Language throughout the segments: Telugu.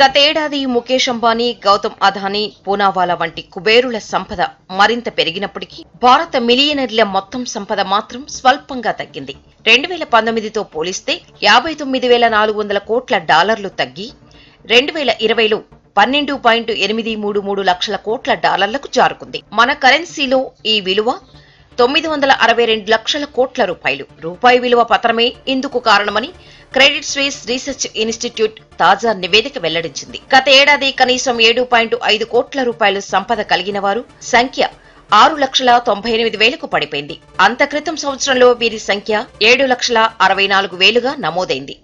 గతేడాది ముఖేష్ అంబానీ గౌతమ్ అదానీ పూనావాలా వంటి కుబేరుల సంపద మరింత పెరిగినప్పటికీ భారత మిలియనర్ల మొత్తం సంపద మాత్రం స్వల్పంగా తగ్గింది రెండు వేల పంతొమ్మిదితో పోలిస్తే యాభై తొమ్మిది వేల నాలుగు వందల కోట్ల డాలర్లు తగ్గి రెండు వేల ఇరవైలో పన్నెండు పాయింట్ ఎనిమిది మూడు మూడు లక్షల కోట్ల డాలర్లకు జారుకుంది మన కరెన్సీలో ఈ విలువ తొమ్మిది వందల అరవై రెండు లక్షల కోట్ల రూపాయలు రూపాయి విలువ పత్రమే ఇందుకు కారణమని క్రెడిట్ స్వేస్ రీసెర్చ్ ఇన్స్టిట్యూట్ తాజా నివేదిక వెల్లడించింది గత ఏడాది కనీసం ఏడు పాయింట్ ఐదు కోట్ల రూపాయలు సంపద కలిగిన వారు సంఖ్య ఆరు లక్షల తొంభై ఎనిమిది వేలకు పడిపోయింది అంత క్రితం సంవత్సరంలో వీరి సంఖ్య ఏడు లక్షల అరవై నాలుగు వేలుగా నమోదైంది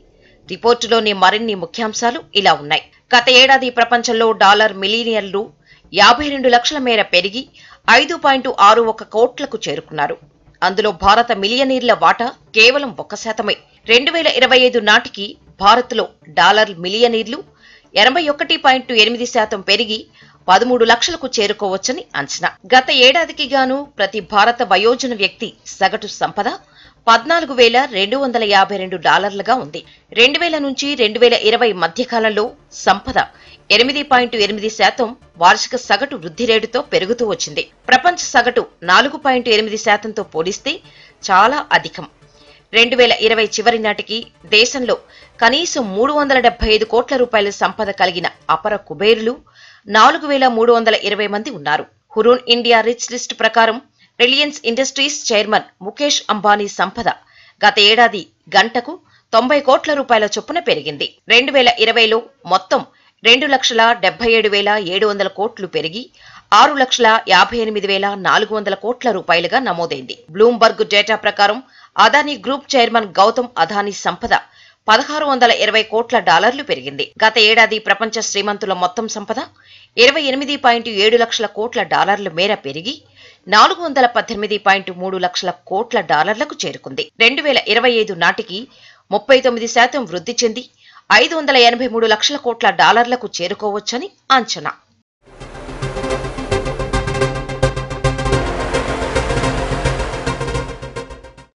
రిపోర్టులోని మరిన్ని ముఖ్యాంశాలు ఇలా ఉన్నాయి గత ఏడాది ప్రపంచంలో డాలర్ మిలీనియర్లు యాభై రెండు లక్షల మేర పెరిగి ఐదు పాయింట్ ఆరు ఒక కోట్లకు చేరుకున్నారు అందులో భారత మిలియనీర్ల వాటా కేవలం ఒక శాతమే రెండు వేల ఇరవై ఐదు నాటికి భారత్లో డాలర్ మిలియనీర్లు ఎనభై ఒకటి పాయింట్ ఎనిమిది శాతం పెరిగి పదమూడు లక్షలకు చేరుకోవచ్చని అంచనా గత ఏడాదికి గాను ప్రతి భారత వయోజన వ్యక్తి సగటు సంపద పద్నాలుగు వేల రెండు వందల యాభై రెండు డాలర్లుగా ఉంది రెండు వేల నుంచి రెండు వేల ఇరవై మధ్యకాలంలో సంపద ఎనిమిది పాయింట్ ఎనిమిది శాతం వార్షిక సగటు వృద్ధి రేటుతో పెరుగుతూ వచ్చింది ప్రపంచ సగటు నాలుగు పాయింట్ ఎనిమిది శాతంతో పోలిస్తే చాలా అధికం రెండు వేల ఇరవై చివరి నాటికి దేశంలో కనీసం మూడు వందల డెబ్బై ఐదు కోట్ల రూపాయల సంపద కలిగిన అపర కుబేరులు నాలుగు వేల మూడు వందల ఇరవై మంది ఉన్నారు హురూన్ ఇండియా రిచ్ లిస్ట్ ప్రకారం Reliance Industries chairman Mukesh Ambani సంపద గత ఏడాది గంటకు తొంభై కోట్ల రూపాయల చొప్పున పెరిగింది రెండు వేల ఇరవైలో మొత్తం రెండు లక్షల డెబ్బై ఏడు వేల ఏడు వందల కోట్లు పెరిగి ఆరు లక్షల యాభై ఎనిమిది వేల నాలుగు వందల కోట్ల రూపాయలుగా నమోదైంది బ్లూంబర్గ్ డేటా ప్రకారం అదానీ గ్రూప్ చైర్మన్ గౌతమ్ అదానీ సంపద పదహారు వందల ఇరవై కోట్ల డాలర్లు పెరిగింది గత ఏడాది ప్రపంచ శ్రీమంతుల మొత్తం సంపద ఇరవై ఎనిమిది పాయింట్ ఏడు లక్షల కోట్ల డాలర్ల మేర పెరిగి నాలుగు వందల పద్దెనిమిది పాయింట్ మూడు లక్షల కోట్ల డాలర్లకు చేరుకుంది రెండు వేల ఇరవై ఐదు నాటికి ముప్పై తొమ్మిది శాతం వృద్ధి చెంది ఐదు వందల ఎనభై మూడు లక్షల కోట్ల డాలర్లకు చేరుకోవచ్చని అంచనా